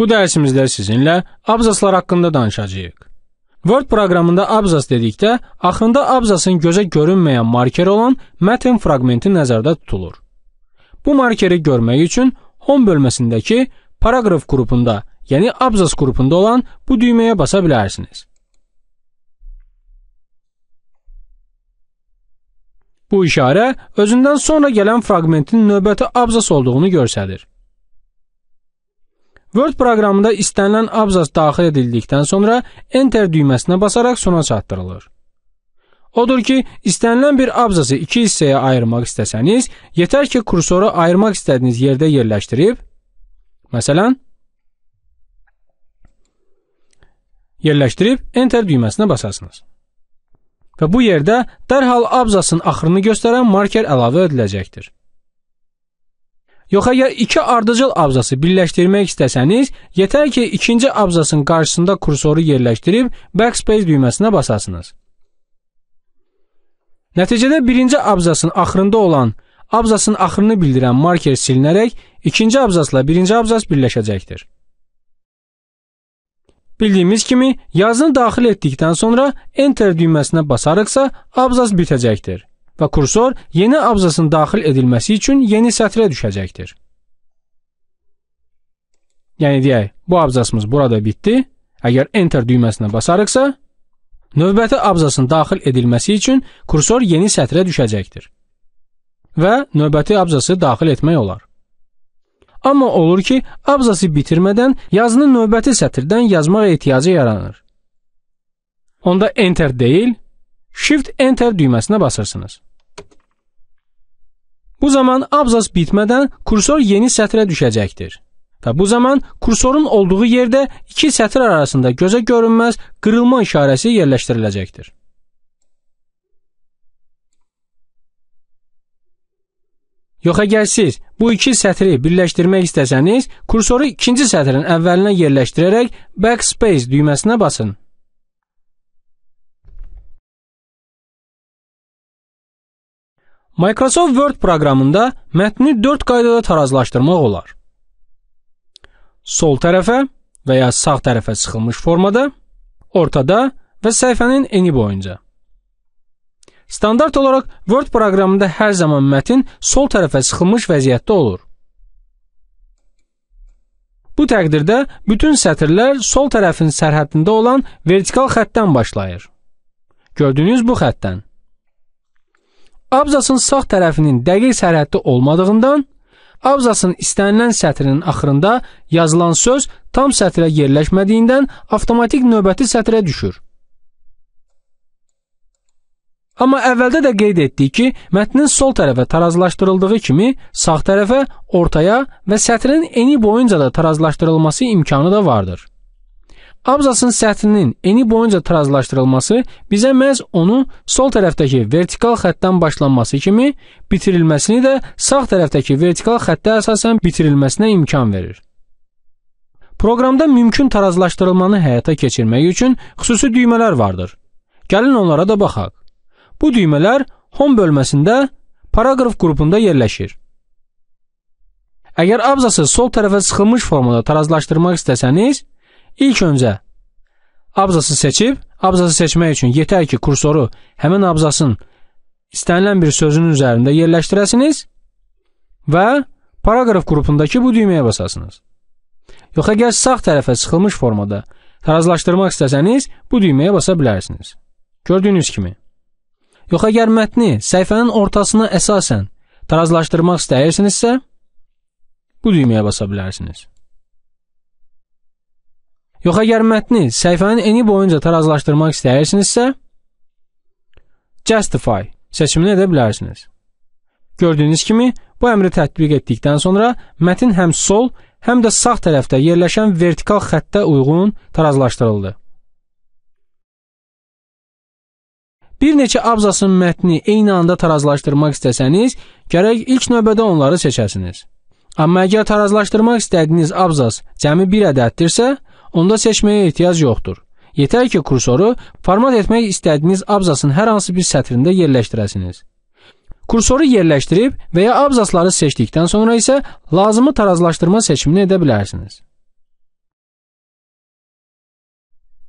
Bu dərsimizdə sizinlə abzaslar haqqında danışacağıq. Word proqramında abzas dedikdə, axırında abzasın gözə görünməyən marker olan mətn fraqmenti nəzərdə tutulur. Bu markeri görmək üçün home bölməsindəki paragraf qrupunda, yəni abzas qrupunda olan bu düyməyə basa bilərsiniz. Bu işarə özündən sonra gələn fraqmentin növbəti abzas olduğunu göstərir. Word proqramında istənilən abzas daxil edildikdən sonra Enter düyməsinə basaraq sona çatdırılır. Odur ki, istənilən bir abzası iki hissəyə ayırmaq istəsəniz, yetər ki, kursoru ayırmaq istədiyiniz yerdə yerləşdirib, məsələn, yerləşdirib Enter düyməsinə basasınız. Və bu yerdə dərhal abzasın axırını göstərən marker əlavə ediləcəkdir. Yox əgər iki ardıcıl abzası birləşdirmək istəsəniz, yetər ki, ikinci abzasın qarşısında kursoru yerləşdirib backspace düyməsinə basasınız. Nəticədə birinci abzasın axırında olan, abzasın axırını bildirən marker silinərək ikinci abzasla birinci abzas birləşəcəkdir. Bildiyimiz kimi, yazını daxil etdikdən sonra enter düyməsinə basarıqsa abzas bitəcəkdir və kursor yeni abzasın daxil edilməsi üçün yeni sətrə düşəcəkdir. Yəni deyək, bu abzasımız burada bitdi. Əgər enter düyməsinə basarıqsa, növbəti abzasın daxil edilməsi üçün kursor yeni sətrə düşəcəkdir. Və növbəti abzası daxil etmək olar. Amma olur ki, abzası bitirmədən yazını növbəti sətirdən yazmaq ehtiyacı yaranır. Onda enter deyil, shift enter düyməsinə basırsınız. Bu zaman abzas bitmədən kursor yeni sətrə düşəcəkdir. Və bu zaman kursorun olduğu yerdə iki sətr arasında gözə görünməz qırılma işarəsi yerləşdiriləcəkdir. Yox əgər siz bu iki sətri birləşdirmək istəsəniz, kursoru ikinci sətrin əvvəlinə yerləşdirərək backspace düyməsinə basın. Microsoft Word proqramında mətni 4 qaydada tarazlaşdırmaq olar. Sol tərəfə və ya sağ tərəfə sıxılmış formada, ortada və səhifənin eni boyunca. Standart olaraq Word proqramında hər zaman mətin sol tərəfə sıxılmış vəziyyətdə olur. Bu təqdirdə bütün sətirlər sol tərəfin sərhəddində olan vertikal xəttdən başlayır. Gördüyünüz bu xəttdən. Abzasın sağ tərəfinin dəqiq sərhəddə olmadığından abzasın istənilən sətrinin axırında yazılan söz tam sətrə yerləşmədiyindən avtomatik növbəti sətrə düşür. Amma əvvəldə də qeyd etdik ki, mətnin sol tərəfə tarazlaşdırıldığı kimi sağ tərəfə, ortaya və sətrin eni boyunca da tarazlaşdırılması imkanı da vardır. Abzasın səthinin eni boyunca tarazlaşdırılması bizə məhz onu sol tərəfdəki vertikal xəttdən başlanması kimi bitirilməsini də sağ tərəfdəki vertikal xəttə əsasən bitirilməsinə imkan verir. Proqramda mümkün tarazlaşdırılmanı həyata keçirmək üçün xüsusi düymələr vardır. Gəlin onlara da baxaq. Bu düymələr home bölməsində paragraf qrupunda yerləşir. Əgər abzası sol tərəfə sıxılmış formada tarazlaşdırmaq istəsəniz, İlk öncə abzası seçib, abzası seçmək üçün yetər ki, kursoru həmin abzasın istənilən bir sözün üzərində yerləşdirəsiniz və paraqraf qrupundakı bu düyməyə basasınız. Yox əgər sağ tərəfə sıxılmış formada tarazlaşdırmaq istəsəniz, bu düyməyə basa bilərsiniz. Gördüyünüz kimi. Yox əgər mətni səhifənin ortasına əsasən tarazlaşdırmaq istəyirsinizsə, bu düyməyə basa bilərsiniz. Yox əgər mətni səhifənin eni boyunca tarazlaşdırmaq istəyirsinizsə, justify seçimini edə bilərsiniz. Gördüyünüz kimi, bu əmri tətbiq etdikdən sonra mətin həm sol, həm də sağ tərəfdə yerləşən vertikal xəttə uyğun tarazlaşdırıldı. Bir neçə abzasın mətni eyni anda tarazlaşdırmaq istəsəniz, gərək ilk növbədə onları seçəsiniz. Amma əgər tarazlaşdırmaq istədiyiniz abzas cəmi bir ədəddirsə, Onda seçməyə ehtiyac yoxdur. Yetər ki, kursoru format etmək istədiyiniz abzasın hər hansı bir sətrində yerləşdirəsiniz. Kursoru yerləşdirib və ya abzasları seçdikdən sonra isə lazımı tarazlaşdırma seçimini edə bilərsiniz.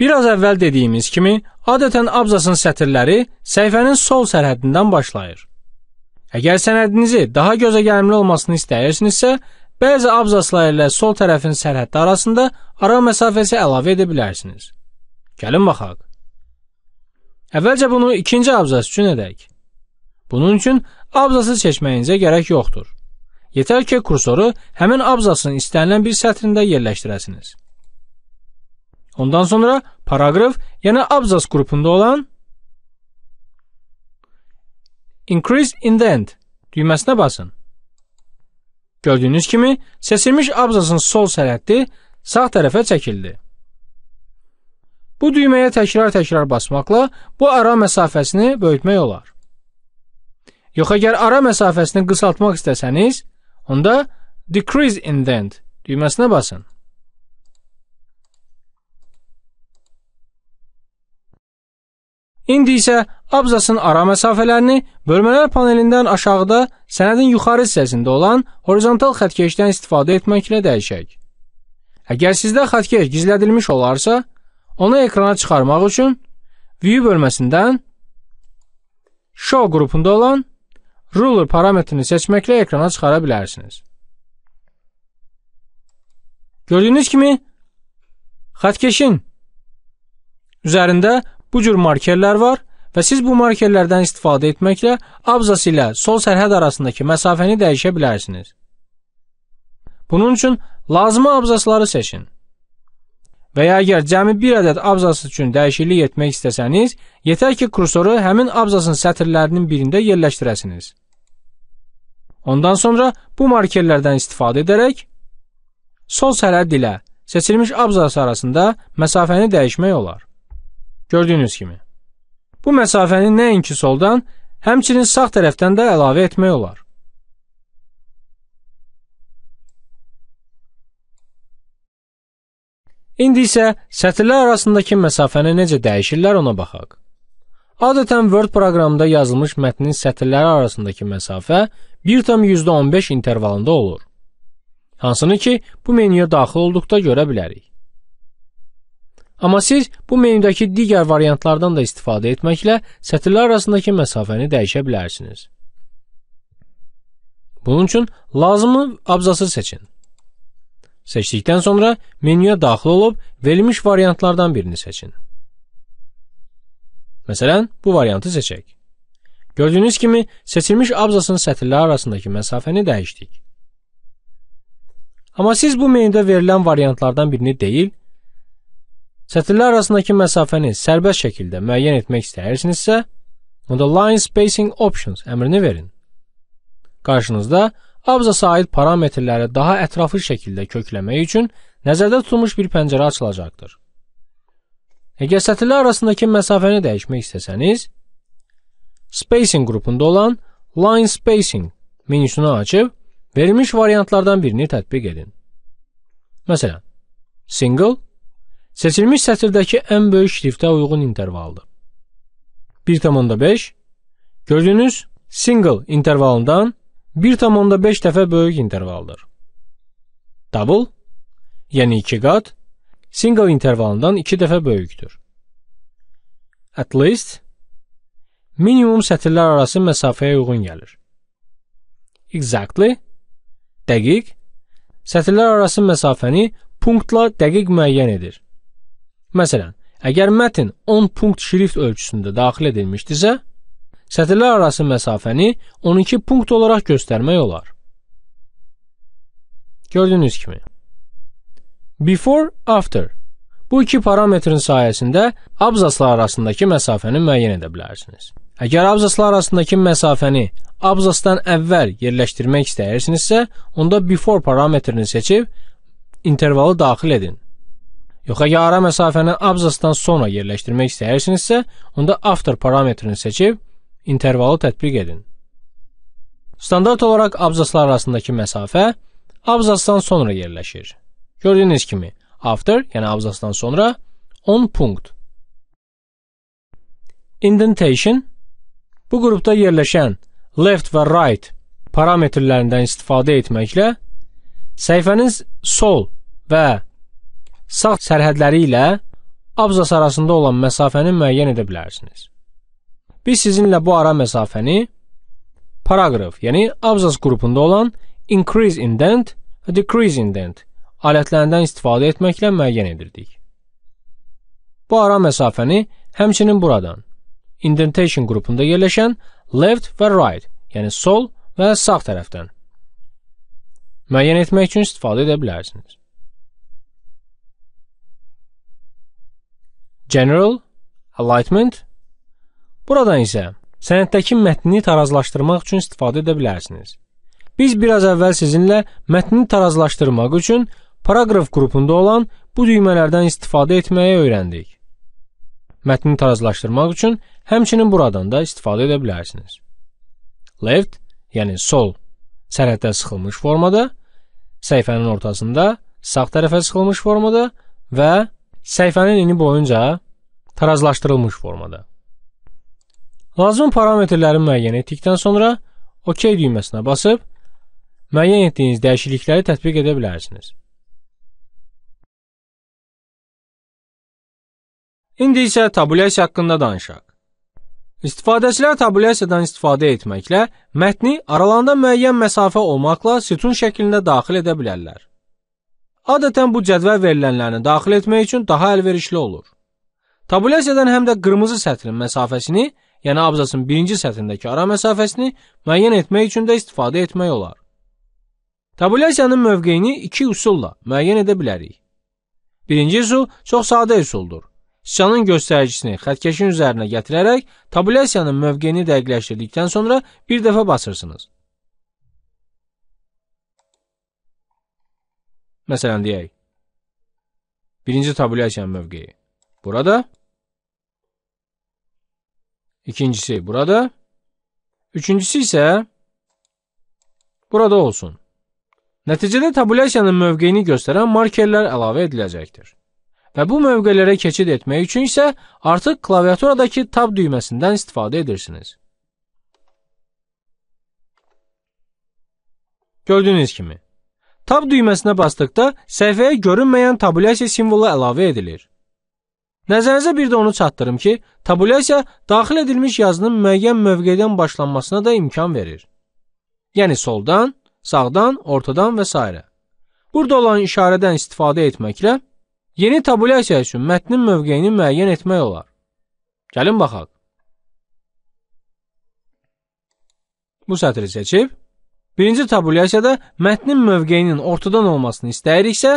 Bir az əvvəl dediyimiz kimi, adətən abzasın sətirləri səhifənin sol sərhədindən başlayır. Əgər sənədinizi daha gözəgəlimli olmasını istəyirsinizsə, Bəzi abzaslar ilə sol tərəfin sərhəddi arasında ara məsafəsi əlavə edə bilərsiniz. Gəlin baxaq. Əvvəlcə bunu ikinci abzas üçün edək. Bunun üçün abzası seçməyinizə gərək yoxdur. Yetər ki, kursoru həmin abzasın istənilən bir sətrində yerləşdirəsiniz. Ondan sonra paragraf, yəni abzas qrupunda olan Increase indent düyməsinə basın. Gördüyünüz kimi seçilmiş abzasın sol sərhədi sağ tərəfə çəkildi. Bu düyməyə təkrar-təkrar basmaqla bu ara məsafəsini böyütmək olar. Yox əgər ara məsafəsini qısaltmaq istəsəniz, onda decrease indent düyməsinə basın. İndi isə abzasın ara məsafələrini bölmələr panelindən aşağıda sənədin yuxarı hissəsində olan horizontal xətkeşdən istifadə etməklə dəyişək. Əgər sizdə xətkeş gizlədilmiş olarsa, onu ekrana çıxarmaq üçün View bölməsindən Show qrupunda olan Ruler parametrini seçməklə ekrana çıxara bilərsiniz. Gördüyünüz kimi xətkeşin üzərində Bu cür markerlər var və siz bu markerlərdən istifadə etməklə abzas ilə sol sərhəd arasındakı məsafəni dəyişə bilərsiniz. Bunun üçün lazımı abzasları seçin. Və ya əgər cəmi bir ədəd abzas üçün dəyişiklik etmək istəsəniz, yetər ki, kursoru həmin abzasın sətirlərinin birində yerləşdirəsiniz. Ondan sonra bu markerlərdən istifadə edərək sol sərhəd ilə seçilmiş abzas arasında məsafəni dəyişmək olar. Gördüyünüz kimi. Bu məsafəni nəinki soldan, həmçinin sağ tərəfdən də əlavə etmək olar. İndi isə sətirlər arasındakı məsafəni necə dəyişirlər ona baxaq. Adətən Word proqramında yazılmış mətnin sətirləri arasındakı məsafə 1,15 intervalında olur. Hansını ki, bu menyuya daxil olduqda görə bilərik. Amma siz bu menüdəki digər variantlardan da istifadə etməklə sətirlər arasındakı məsafəni dəyişə bilərsiniz. Bunun üçün lazımı abzası seçin. Seçdikdən sonra menüyə daxil olub verilmiş variantlardan birini seçin. Məsələn, bu variantı seçək. Gördüyünüz kimi seçilmiş abzasın sətirləri arasındakı məsafəni dəyişdik. Amma siz bu menyudə verilən variantlardan birini deyil, Sətirlər arasındakı məsafəni sərbəst şəkildə müəyyən etmək istəyirsinizsə, onda line spacing options əmrini verin. Qarşınızda abzasa aid parametrləri daha ətraflı şəkildə kökləmək üçün nəzərdə tutulmuş bir pəncərə açılacaqdır. Əgər sətirlər arasındakı məsafəni dəyişmək istəsəniz, spacing qrupunda olan line spacing menüsünü açıb verilmiş variantlardan birini tətbiq edin. Məsələn, single Seçilmiş sətirdəki ən böyük şriftə uyğun intervaldır. 1.5 Gördüyünüz single intervalından 1.5 dəfə böyük intervaldır. Double, yəni 2 qat, single intervalından 2 dəfə böyükdür. At least minimum sətirlər arası məsafəyə uyğun gəlir. Exactly dəqiq sətirlər arası məsafəni punktla dəqiq müəyyən edir. Məsələn, əgər mətn 10 punkt şrift ölçüsündə daxil edilmişdirsə, sətirlər arası məsafəni 12 punkt olaraq göstərmək olar. Gördüyünüz kimi. Before, after. Bu iki parametrin sayəsində abzaslar arasındakı məsafəni müəyyən edə bilərsiniz. Əgər abzaslar arasındakı məsafəni abzasdan əvvəl yerləşdirmək istəyirsinizsə, onda before parametrini seçib intervalı daxil edin. Yox əgər ara məsafəni abzasdan sonra yerləşdirmək istəyirsinizsə, onda after parametrini seçib intervalı tətbiq edin. Standart olaraq abzaslar arasındakı məsafə abzasdan sonra yerləşir. Gördüyünüz kimi after, yəni abzasdan sonra 10 punkt. Indentation bu qrupda yerləşən left və right parametrlərindən istifadə etməklə səhifəniz sol və sağ sərhədləri ilə abzas arasında olan məsafəni müəyyən edə bilərsiniz. Biz sizinlə bu ara məsafəni paragraf, yəni abzas qrupunda olan increase indent və decrease indent alətlərindən istifadə etməklə müəyyən edirdik. Bu ara məsafəni həmçinin buradan indentation qrupunda yerləşən left və right, yəni sol və sağ tərəfdən müəyyən etmək üçün istifadə edə bilərsiniz. general, alignment. Buradan isə sənəddəki mətni tarazlaşdırmaq üçün istifadə edə bilərsiniz. Biz biraz əvvəl sizinlə mətni tarazlaşdırmaq üçün paraqraf qrupunda olan bu düymələrdən istifadə etməyi öyrəndik. Mətni tarazlaşdırmaq üçün həmçinin buradan da istifadə edə bilərsiniz. Left, yəni sol sərhəddə sıxılmış formada, səhifənin ortasında, sağ tərəfə sıxılmış formada və səhifənin eni boyunca tarazlaşdırılmış formada. Lazım parametrləri müəyyən etdikdən sonra OK düyməsinə basıb müəyyən etdiyiniz dəyişiklikləri tətbiq edə bilərsiniz. İndi isə tabulyasiya haqqında danışaq. İstifadəçilər tabulyasiyadan istifadə etməklə mətni aralarında müəyyən məsafə olmaqla sütun şəklində daxil edə bilərlər adətən bu cədvəl verilənlərini daxil etmək üçün daha əlverişli olur. Tabulyasiyadan həm də qırmızı sətrin məsafəsini, yəni abzasın birinci sətrindəki ara məsafəsini müəyyən etmək üçün də istifadə etmək olar. Tabulyasiyanın mövqeyini iki üsulla müəyyən edə bilərik. Birinci üsul çox sadə üsuldur. Sıçanın göstəricisini xətkeşin üzərinə gətirərək tabulyasiyanın mövqeyini dəqiqləşdirdikdən sonra bir dəfə basırsınız. Məsələn deyək. Birinci tabulyasiya mövqeyi. Burada. İkincisi burada. Üçüncüsü isə burada olsun. Nəticədə tabulyasiyanın mövqeyini göstərən markerlər əlavə ediləcəkdir. Və bu mövqelərə keçid etmək üçün isə artıq klaviaturadakı tab düyməsindən istifadə edirsiniz. Gördüyünüz kimi, Tab düyməsinə basdıqda səhifəyə görünməyən tabulyasiya simvolu əlavə edilir. Nəzərinizə bir də onu çatdırım ki, tabulyasiya daxil edilmiş yazının müəyyən mövqedən başlanmasına da imkan verir. Yəni soldan, sağdan, ortadan və s. Burada olan işarədən istifadə etməklə yeni tabulyasiya üçün mətnin mövqeyini müəyyən etmək olar. Gəlin baxaq. Bu sətri seçib Birinci tabulyasiyada mətnin mövqeyinin ortadan olmasını istəyiriksə,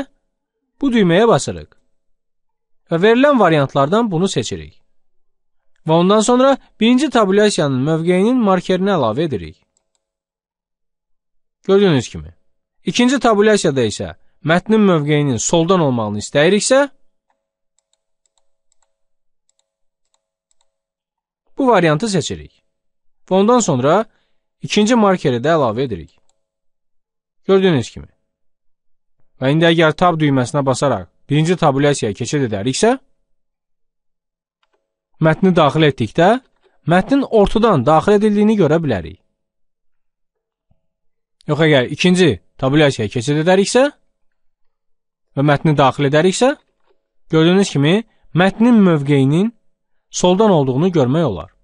bu düyməyə basırıq. Və verilən variantlardan bunu seçirik. Və ondan sonra birinci tabulyasiyanın mövqeyinin markerini əlavə edirik. Gördüyünüz kimi. İkinci tabulyasiyada isə mətnin mövqeyinin soldan olmağını istəyiriksə, bu variantı seçirik. Və ondan sonra İkinci markeri də əlavə edirik. Gördüyünüz kimi. Və indi əgər tab düyməsinə basaraq birinci tabulyasiyaya keçid edəriksə, mətni daxil etdikdə mətnin ortadan daxil edildiyini görə bilərik. Yox əgər ikinci tabulyasiyaya keçid edəriksə və mətni daxil edəriksə, gördüyünüz kimi mətnin mövqeyinin soldan olduğunu görmək olar.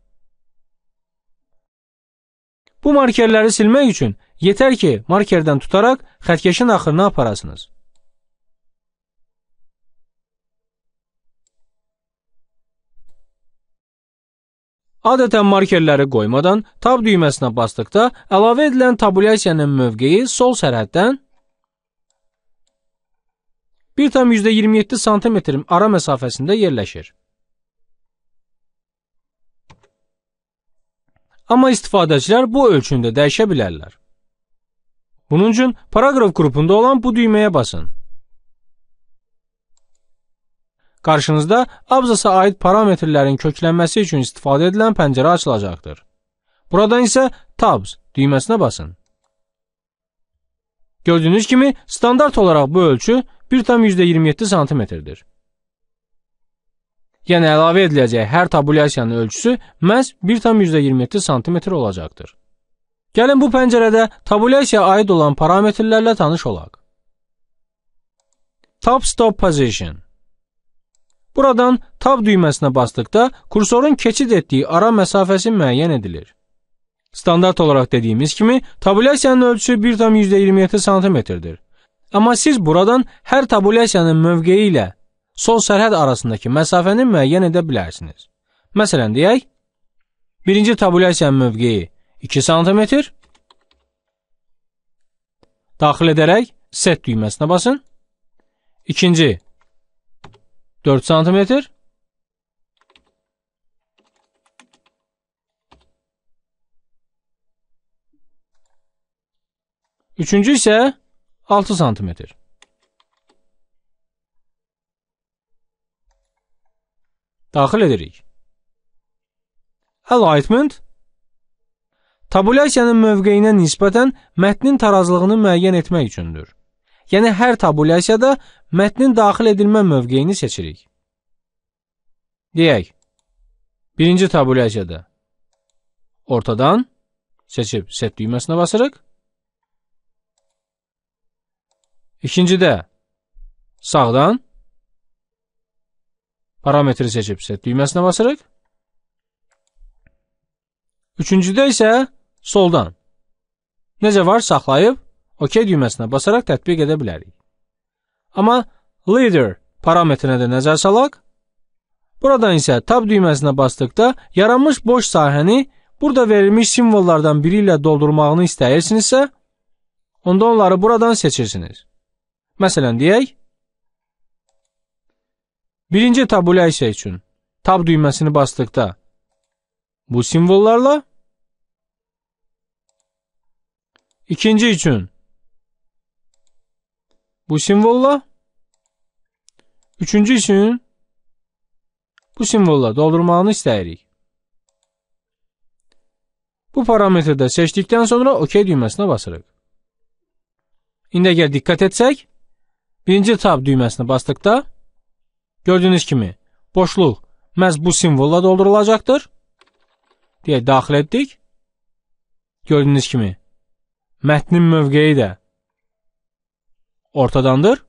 Bu markerləri silmək üçün yetər ki, markerdən tutaraq xətkeşin axırına aparasınız. Adətən markerləri qoymadan tab düyməsinə basdıqda əlavə edilən tabulyasiyanın mövqeyi sol sərhəddən 1,27 sm ara məsafəsində yerləşir. amma istifadəçilər bu ölçündə dəyişə bilərlər. Bunun üçün paraqraf qrupunda olan bu düyməyə basın. Qarşınızda abzasa aid parametrlərin köklənməsi üçün istifadə edilən pəncərə açılacaqdır. Buradan isə Tabs düyməsinə basın. Gördüyünüz kimi standart olaraq bu ölçü 1,27 sm-dir yəni əlavə ediləcək hər tabulyasiyanın ölçüsü məhz 1,27 sm olacaqdır. Gəlin bu pəncərədə tabulyasiyaya aid olan parametrlərlə tanış olaq. Tab Stop Position Buradan tab düyməsinə basdıqda kursorun keçid etdiyi ara məsafəsi müəyyən edilir. Standart olaraq dediyimiz kimi, tabulyasiyanın ölçüsü 1,27 sm-dir. Amma siz buradan hər tabulyasiyanın mövqeyi ilə sol sərhəd arasındakı məsafəni müəyyən edə bilərsiniz. Məsələn, deyək, birinci tabulyasiyanın mövqeyi 2 sm, daxil edərək set düyməsinə basın. İkinci 4 sm, Üçüncü isə 6 santimetr. daxil edirik. Alignment tabulyasiyanın mövqeyinə nisbətən mətnin tarazlığını müəyyən etmək üçündür. Yəni hər tabulyasiyada mətnin daxil edilmə mövqeyini seçirik. Deyək. Birinci tabulyasiyada ortadan seçib set düyməsinə basırıq. İkincidə sağdan parametri seçib set düyməsinə basırıq. Üçüncüdə isə soldan necə var saxlayıb OK düyməsinə basaraq tətbiq edə bilərik. Amma leader parametrinə də nəzər salaq. Buradan isə tab düyməsinə basdıqda yaranmış boş sahəni burada verilmiş simvollardan biri ilə doldurmağını istəyirsinizsə, onda onları buradan seçirsiniz. Məsələn deyək, Birinci tabulyasiya üçün tab düyməsini basdıqda bu simvollarla ikinci üçün bu simvolla üçüncü üçün bu simvolla doldurmağını istəyirik. Bu parametrdə seçdikdən sonra OK düyməsinə basırıq. İndi əgər diqqət etsək, birinci tab düyməsinə basdıqda Gördüyünüz kimi, boşluq məhz bu simvolla doldurulacaqdır. Deyək, daxil etdik. Gördüyünüz kimi, mətnin mövqeyi də ortadandır.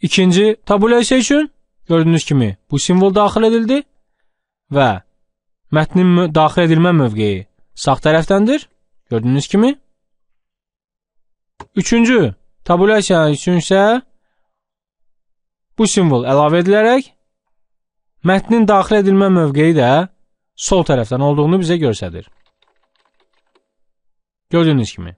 İkinci tabulyasiya üçün gördüyünüz kimi bu simvol daxil edildi və mətnin daxil edilmə mövqeyi sağ tərəfdəndir. Gördüyünüz kimi. Üçüncü Tabulyasiya üçünsə bu simvol əlavə edilərək mətnin daxil edilmə mövqeyi də sol tərəfdən olduğunu bizə göstərir. Gördüyünüz kimi